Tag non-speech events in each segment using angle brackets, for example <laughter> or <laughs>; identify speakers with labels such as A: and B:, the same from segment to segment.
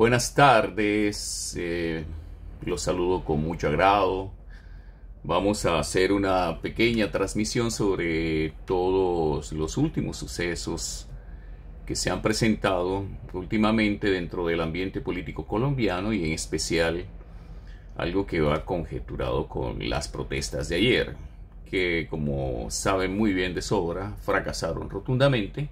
A: Buenas tardes, eh, los saludo con mucho agrado. Vamos a hacer una pequeña transmisión sobre todos los últimos sucesos que se han presentado últimamente dentro del ambiente político colombiano y en especial algo que va conjeturado con las protestas de ayer, que como saben muy bien de sobra fracasaron rotundamente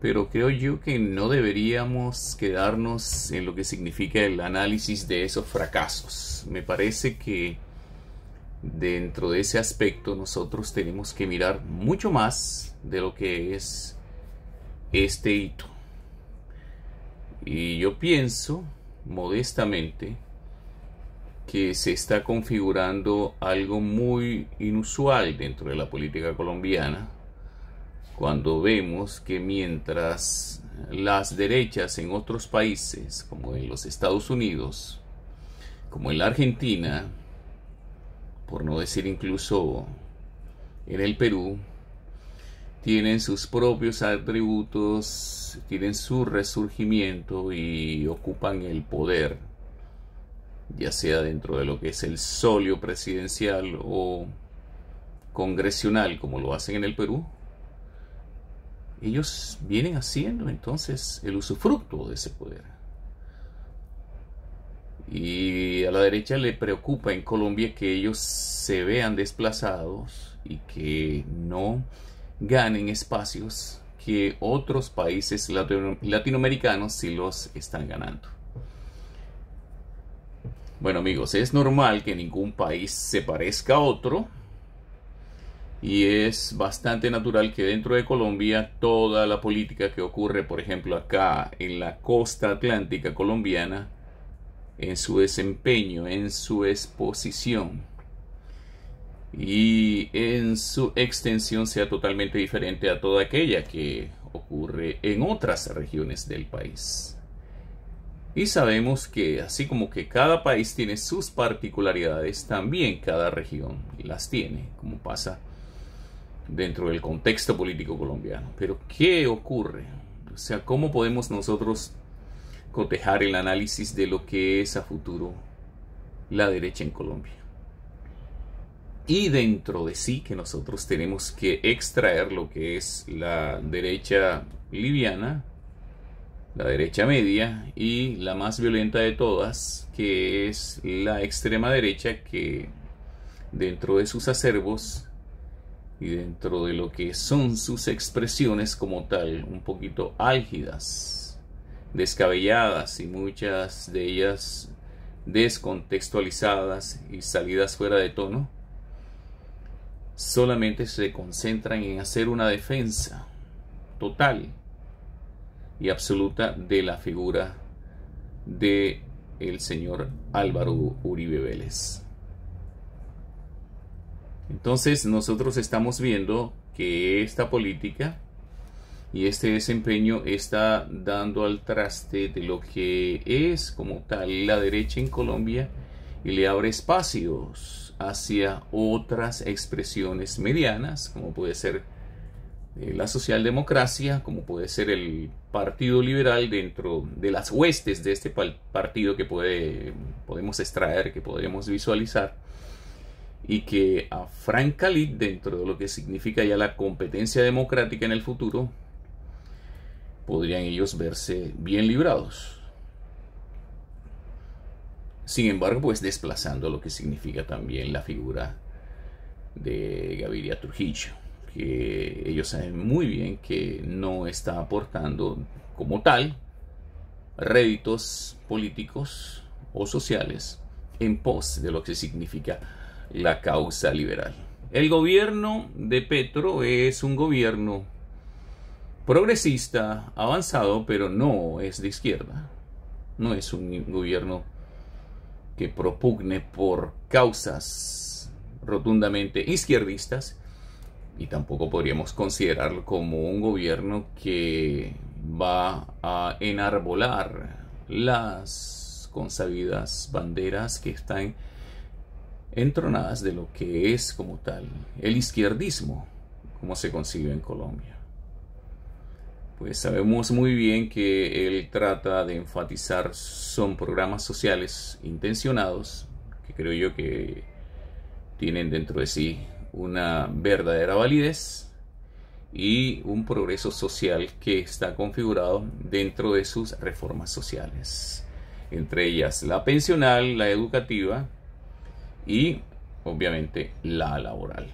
A: pero creo yo que no deberíamos quedarnos en lo que significa el análisis de esos fracasos. Me parece que dentro de ese aspecto nosotros tenemos que mirar mucho más de lo que es este hito. Y yo pienso, modestamente, que se está configurando algo muy inusual dentro de la política colombiana cuando vemos que mientras las derechas en otros países, como en los Estados Unidos, como en la Argentina, por no decir incluso en el Perú, tienen sus propios atributos, tienen su resurgimiento y ocupan el poder, ya sea dentro de lo que es el solio presidencial o congresional, como lo hacen en el Perú, ellos vienen haciendo entonces el usufructo de ese poder. Y a la derecha le preocupa en Colombia que ellos se vean desplazados y que no ganen espacios que otros países latinoamericanos sí los están ganando. Bueno amigos, es normal que ningún país se parezca a otro, y es bastante natural que dentro de Colombia toda la política que ocurre, por ejemplo, acá en la costa atlántica colombiana, en su desempeño, en su exposición y en su extensión sea totalmente diferente a toda aquella que ocurre en otras regiones del país. Y sabemos que así como que cada país tiene sus particularidades, también cada región las tiene, como pasa dentro del contexto político colombiano. Pero ¿qué ocurre? O sea, ¿cómo podemos nosotros cotejar el análisis de lo que es a futuro la derecha en Colombia? Y dentro de sí que nosotros tenemos que extraer lo que es la derecha liviana, la derecha media y la más violenta de todas, que es la extrema derecha que dentro de sus acervos y dentro de lo que son sus expresiones como tal, un poquito álgidas, descabelladas y muchas de ellas descontextualizadas y salidas fuera de tono, solamente se concentran en hacer una defensa total y absoluta de la figura de el señor Álvaro Uribe Vélez. Entonces nosotros estamos viendo que esta política y este desempeño está dando al traste de lo que es como tal la derecha en Colombia y le abre espacios hacia otras expresiones medianas, como puede ser eh, la socialdemocracia, como puede ser el Partido Liberal dentro de las huestes de este partido que puede, podemos extraer, que podemos visualizar y que a Frank dentro de lo que significa ya la competencia democrática en el futuro, podrían ellos verse bien librados. Sin embargo, pues desplazando lo que significa también la figura de Gaviria Trujillo, que ellos saben muy bien que no está aportando como tal réditos políticos o sociales en pos de lo que significa la causa liberal. El gobierno de Petro es un gobierno progresista, avanzado, pero no es de izquierda. No es un gobierno que propugne por causas rotundamente izquierdistas y tampoco podríamos considerarlo como un gobierno que va a enarbolar las consabidas banderas que están entronadas de lo que es como tal el izquierdismo, como se concibe en Colombia. Pues sabemos muy bien que él trata de enfatizar son programas sociales intencionados, que creo yo que tienen dentro de sí una verdadera validez y un progreso social que está configurado dentro de sus reformas sociales, entre ellas la pensional, la educativa, y obviamente la laboral.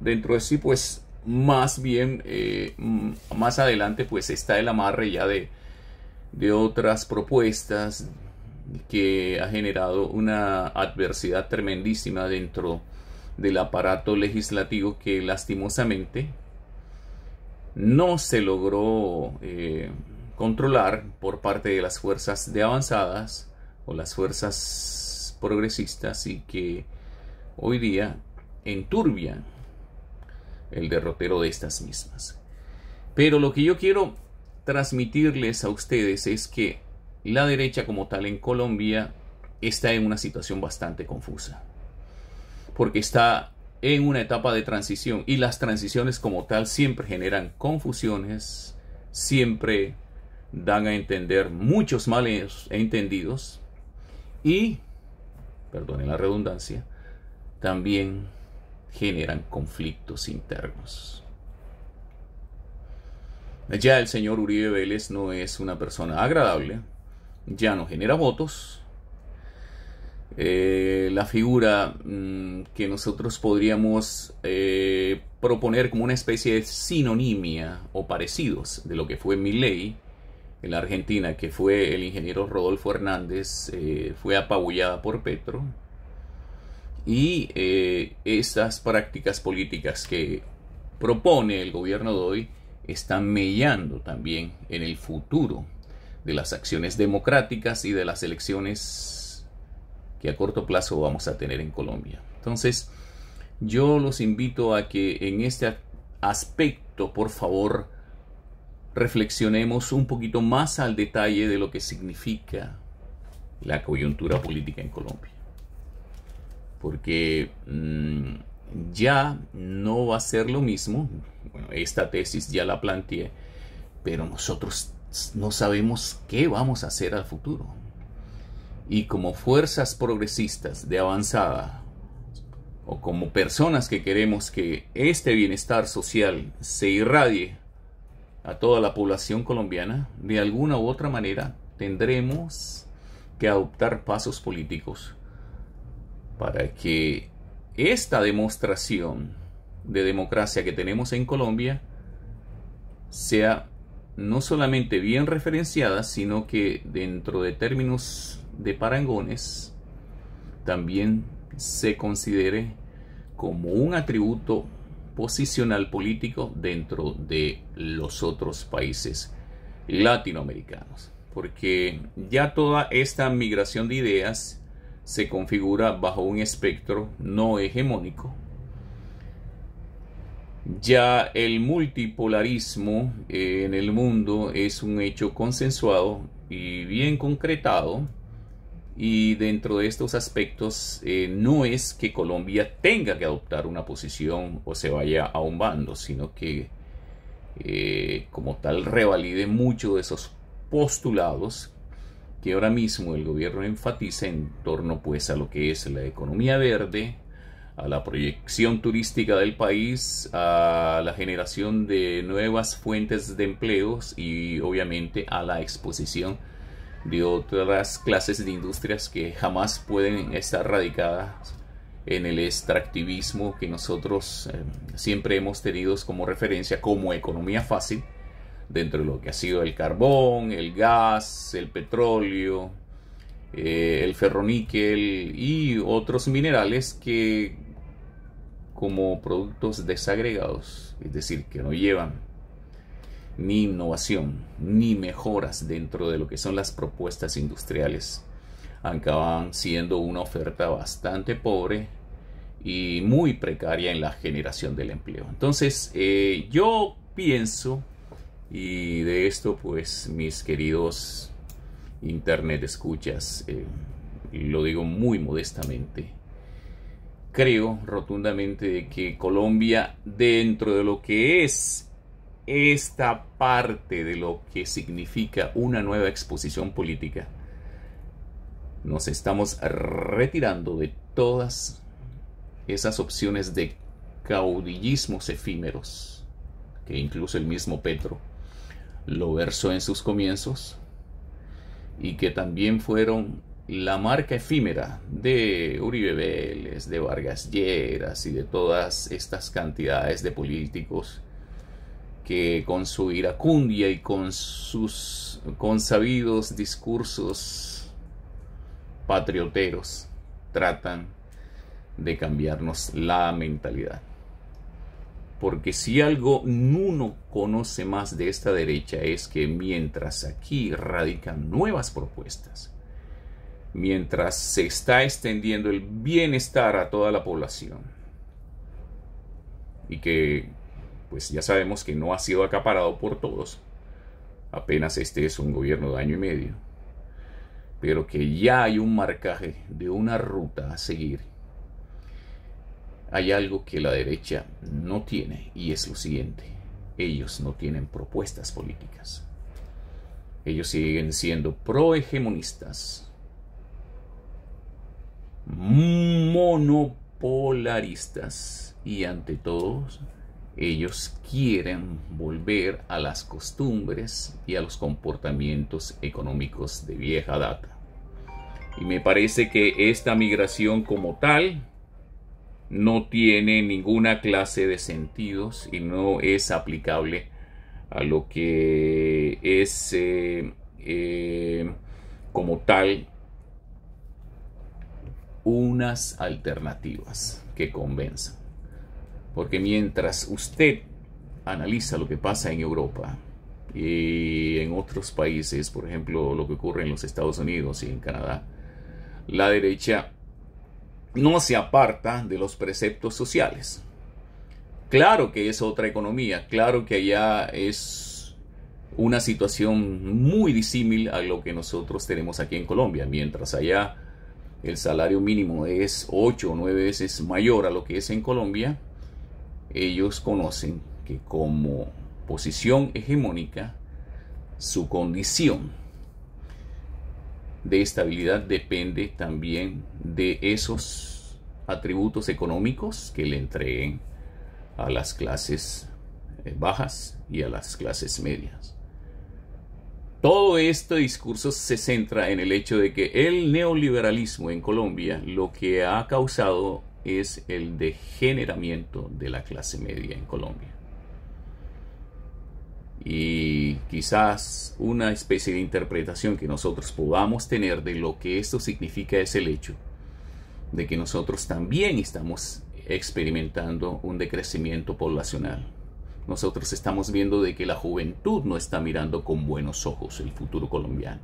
A: Dentro de sí, pues más bien eh, más adelante pues está el amarre ya de, de otras propuestas que ha generado una adversidad tremendísima dentro del aparato legislativo que lastimosamente no se logró eh, controlar por parte de las fuerzas de avanzadas o las fuerzas progresistas y que hoy día enturbian el derrotero de estas mismas. Pero lo que yo quiero transmitirles a ustedes es que la derecha como tal en Colombia está en una situación bastante confusa, porque está en una etapa de transición y las transiciones como tal siempre generan confusiones, siempre dan a entender muchos males entendidos y perdonen la redundancia, también generan conflictos internos. Ya el señor Uribe Vélez no es una persona agradable, ya no genera votos. Eh, la figura mm, que nosotros podríamos eh, proponer como una especie de sinonimia o parecidos de lo que fue mi ley en la Argentina, que fue el ingeniero Rodolfo Hernández, eh, fue apabullada por Petro. Y eh, estas prácticas políticas que propone el gobierno de hoy están mellando también en el futuro de las acciones democráticas y de las elecciones que a corto plazo vamos a tener en Colombia. Entonces, yo los invito a que en este aspecto, por favor, reflexionemos un poquito más al detalle de lo que significa la coyuntura política en Colombia. Porque mm, ya no va a ser lo mismo, esta tesis ya la planteé, pero nosotros no sabemos qué vamos a hacer al futuro. Y como fuerzas progresistas de avanzada, o como personas que queremos que este bienestar social se irradie a toda la población colombiana, de alguna u otra manera tendremos que adoptar pasos políticos para que esta demostración de democracia que tenemos en Colombia sea no solamente bien referenciada, sino que dentro de términos de parangones también se considere como un atributo posicional político dentro de los otros países latinoamericanos. Porque ya toda esta migración de ideas se configura bajo un espectro no hegemónico. Ya el multipolarismo eh, en el mundo es un hecho consensuado y bien concretado y dentro de estos aspectos eh, no es que Colombia tenga que adoptar una posición o se vaya a un bando, sino que eh, como tal revalide mucho de esos postulados que ahora mismo el gobierno enfatiza en torno pues a lo que es la economía verde, a la proyección turística del país, a la generación de nuevas fuentes de empleos y obviamente a la exposición de otras clases de industrias que jamás pueden estar radicadas en el extractivismo que nosotros eh, siempre hemos tenido como referencia como economía fácil dentro de lo que ha sido el carbón, el gas, el petróleo, eh, el ferroníquel y otros minerales que como productos desagregados, es decir, que no llevan ni innovación, ni mejoras dentro de lo que son las propuestas industriales. Acaban siendo una oferta bastante pobre y muy precaria en la generación del empleo. Entonces, eh, yo pienso, y de esto pues mis queridos internet escuchas, eh, lo digo muy modestamente, creo rotundamente que Colombia, dentro de lo que es esta parte de lo que significa una nueva exposición política, nos estamos retirando de todas esas opciones de caudillismos efímeros que incluso el mismo Petro lo versó en sus comienzos y que también fueron la marca efímera de Uribe Vélez, de Vargas Lleras y de todas estas cantidades de políticos que con su iracundia y con sus consabidos discursos patrioteros tratan de cambiarnos la mentalidad. Porque si algo uno conoce más de esta derecha es que mientras aquí radican nuevas propuestas, mientras se está extendiendo el bienestar a toda la población, y que pues ya sabemos que no ha sido acaparado por todos. Apenas este es un gobierno de año y medio. Pero que ya hay un marcaje de una ruta a seguir. Hay algo que la derecha no tiene y es lo siguiente. Ellos no tienen propuestas políticas. Ellos siguen siendo prohegemonistas, monopolaristas y ante todos ellos quieren volver a las costumbres y a los comportamientos económicos de vieja data. Y me parece que esta migración como tal no tiene ninguna clase de sentidos y no es aplicable a lo que es eh, eh, como tal unas alternativas que convenzan. Porque mientras usted analiza lo que pasa en Europa y en otros países, por ejemplo, lo que ocurre en los Estados Unidos y en Canadá, la derecha no se aparta de los preceptos sociales. Claro que es otra economía, claro que allá es una situación muy disímil a lo que nosotros tenemos aquí en Colombia, mientras allá el salario mínimo es ocho o nueve veces mayor a lo que es en Colombia, ellos conocen que como posición hegemónica, su condición de estabilidad depende también de esos atributos económicos que le entreguen a las clases eh, bajas y a las clases medias. Todo este discurso se centra en el hecho de que el neoliberalismo en Colombia lo que ha causado es el degeneramiento de la clase media en Colombia. Y quizás una especie de interpretación que nosotros podamos tener de lo que esto significa es el hecho de que nosotros también estamos experimentando un decrecimiento poblacional. Nosotros estamos viendo de que la juventud no está mirando con buenos ojos el futuro colombiano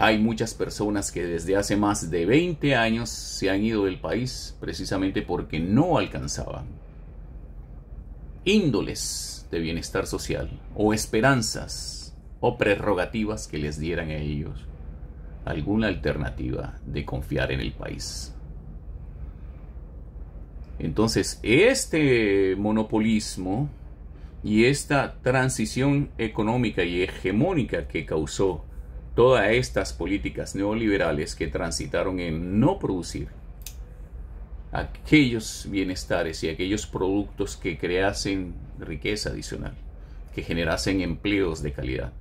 A: hay muchas personas que desde hace más de 20 años se han ido del país precisamente porque no alcanzaban índoles de bienestar social o esperanzas o prerrogativas que les dieran a ellos alguna alternativa de confiar en el país. Entonces, este monopolismo y esta transición económica y hegemónica que causó todas estas políticas neoliberales que transitaron en no producir aquellos bienestares y aquellos productos que creasen riqueza adicional, que generasen empleos de calidad,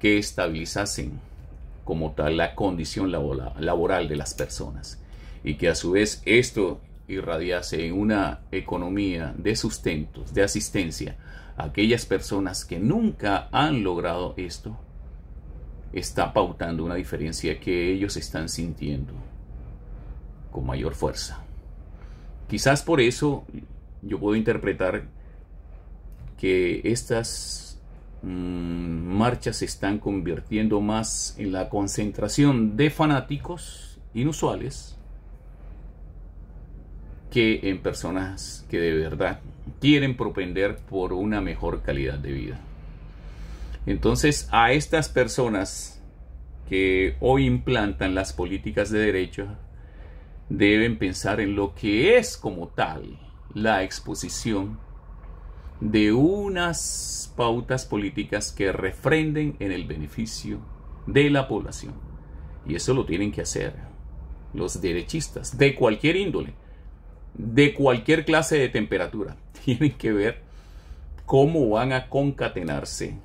A: que estabilizasen como tal la condición laboral de las personas y que a su vez esto irradiase en una economía de sustentos, de asistencia a aquellas personas que nunca han logrado esto está pautando una diferencia que ellos están sintiendo con mayor fuerza. Quizás por eso yo puedo interpretar que estas mm, marchas se están convirtiendo más en la concentración de fanáticos inusuales que en personas que de verdad quieren propender por una mejor calidad de vida. Entonces a estas personas que hoy implantan las políticas de derecho deben pensar en lo que es como tal la exposición de unas pautas políticas que refrenden en el beneficio de la población. Y eso lo tienen que hacer los derechistas de cualquier índole, de cualquier clase de temperatura. <laughs> Tienen que ver cómo van a concatenarse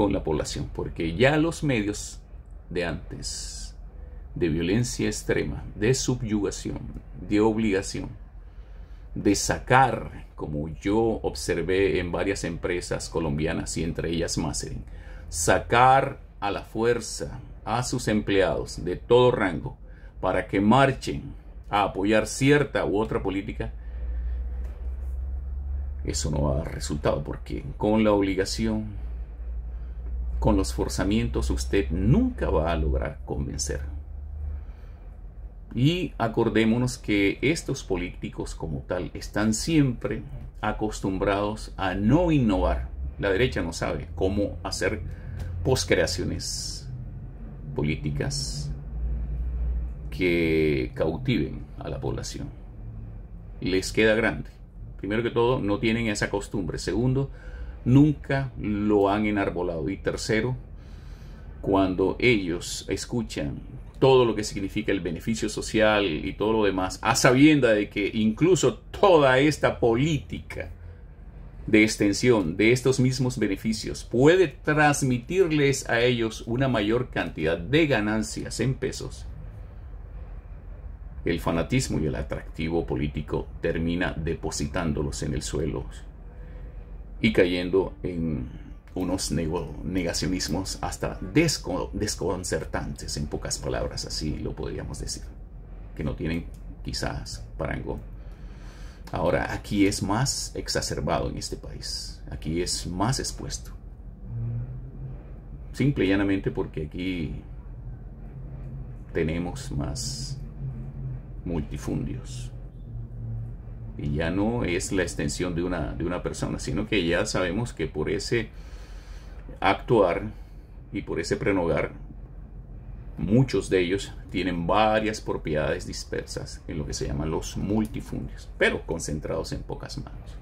A: con la población, porque ya los medios de antes, de violencia extrema, de subyugación, de obligación, de sacar, como yo observé en varias empresas colombianas y entre ellas Macedin, sacar a la fuerza a sus empleados de todo rango para que marchen a apoyar cierta u otra política, eso no ha resultado porque con la obligación con los forzamientos usted nunca va a lograr convencer. Y acordémonos que estos políticos como tal están siempre acostumbrados a no innovar. La derecha no sabe cómo hacer poscreaciones políticas que cautiven a la población. Les queda grande. Primero que todo, no tienen esa costumbre. Segundo, nunca lo han enarbolado. Y tercero, cuando ellos escuchan todo lo que significa el beneficio social y todo lo demás, a sabienda de que incluso toda esta política de extensión de estos mismos beneficios puede transmitirles a ellos una mayor cantidad de ganancias en pesos, el fanatismo y el atractivo político termina depositándolos en el suelo y cayendo en unos negacionismos hasta desconcertantes, en pocas palabras, así lo podríamos decir, que no tienen quizás parangón. Ahora, aquí es más exacerbado en este país, aquí es más expuesto. Simple y llanamente porque aquí tenemos más multifundios ya no es la extensión de una, de una persona, sino que ya sabemos que por ese actuar y por ese prenogar, muchos de ellos tienen varias propiedades dispersas en lo que se llaman los multifundios, pero concentrados en pocas manos.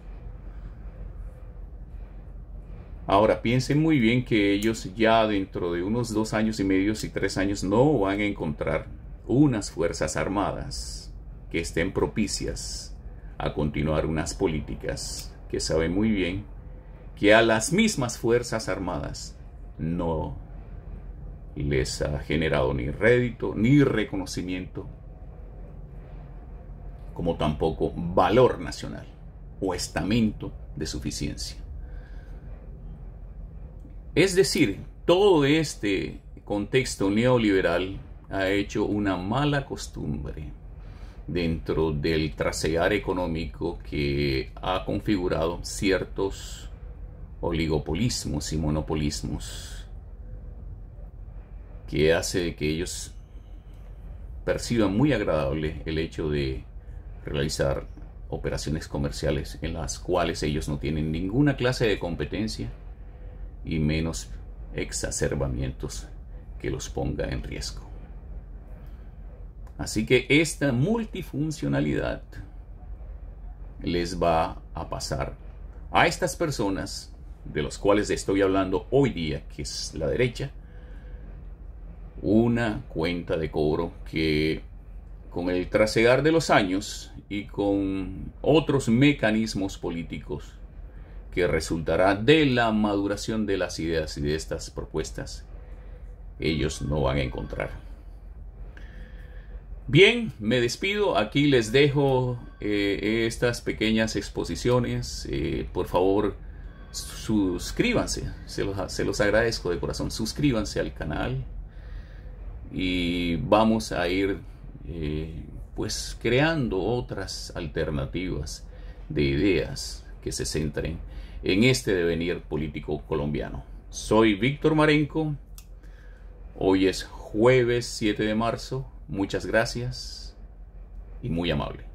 A: Ahora piensen muy bien que ellos ya dentro de unos dos años y medio y tres años no van a encontrar unas fuerzas armadas que estén propicias a continuar unas políticas que saben muy bien que a las mismas Fuerzas Armadas no les ha generado ni rédito ni reconocimiento, como tampoco valor nacional o estamento de suficiencia. Es decir, todo este contexto neoliberal ha hecho una mala costumbre dentro del trasear económico que ha configurado ciertos oligopolismos y monopolismos que hace que ellos perciban muy agradable el hecho de realizar operaciones comerciales en las cuales ellos no tienen ninguna clase de competencia y menos exacerbamientos que los ponga en riesgo. Así que esta multifuncionalidad les va a pasar a estas personas de los cuales estoy hablando hoy día, que es la derecha, una cuenta de cobro que con el trasegar de los años y con otros mecanismos políticos que resultará de la maduración de las ideas y de estas propuestas, ellos no van a encontrar. Bien, me despido. Aquí les dejo eh, estas pequeñas exposiciones. Eh, por favor, suscríbanse. Se los, agradezco de corazón. Suscríbanse al canal. Y vamos a ir eh, pues creando otras alternativas de ideas que se centren en este devenir político colombiano. Soy Víctor Marenco. Hoy es jueves 7 de marzo Muchas gracias y muy amable.